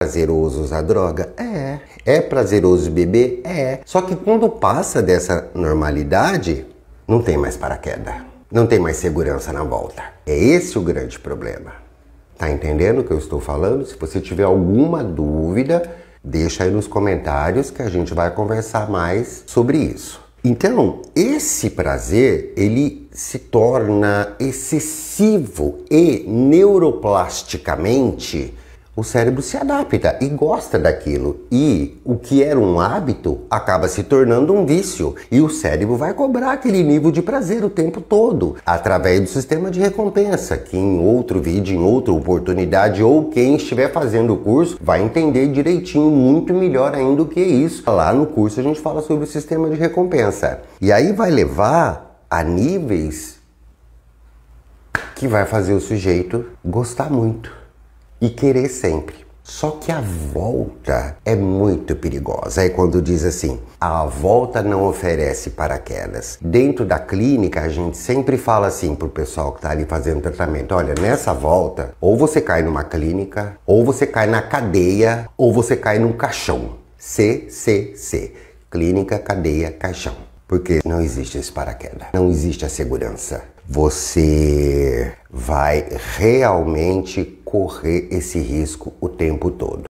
prazeroso usar droga? É. É prazeroso beber? É. Só que quando passa dessa normalidade, não tem mais paraquedas. Não tem mais segurança na volta. É esse o grande problema. Tá entendendo o que eu estou falando? Se você tiver alguma dúvida, deixa aí nos comentários que a gente vai conversar mais sobre isso. Então, esse prazer, ele se torna excessivo e neuroplasticamente o cérebro se adapta e gosta daquilo. E o que era um hábito acaba se tornando um vício. E o cérebro vai cobrar aquele nível de prazer o tempo todo, através do sistema de recompensa, que em outro vídeo, em outra oportunidade, ou quem estiver fazendo o curso vai entender direitinho, muito melhor ainda o que é isso. Lá no curso a gente fala sobre o sistema de recompensa. E aí vai levar a níveis que vai fazer o sujeito gostar muito e querer sempre. Só que a volta é muito perigosa. É quando diz assim: a volta não oferece paraquedas. Dentro da clínica, a gente sempre fala assim pro pessoal que tá ali fazendo tratamento: olha, nessa volta, ou você cai numa clínica, ou você cai na cadeia, ou você cai num caixão. C C C. Clínica, Cadeia, Caixão. Porque não existe esse paraquedas, não existe a segurança. Você vai realmente correr esse risco o tempo todo.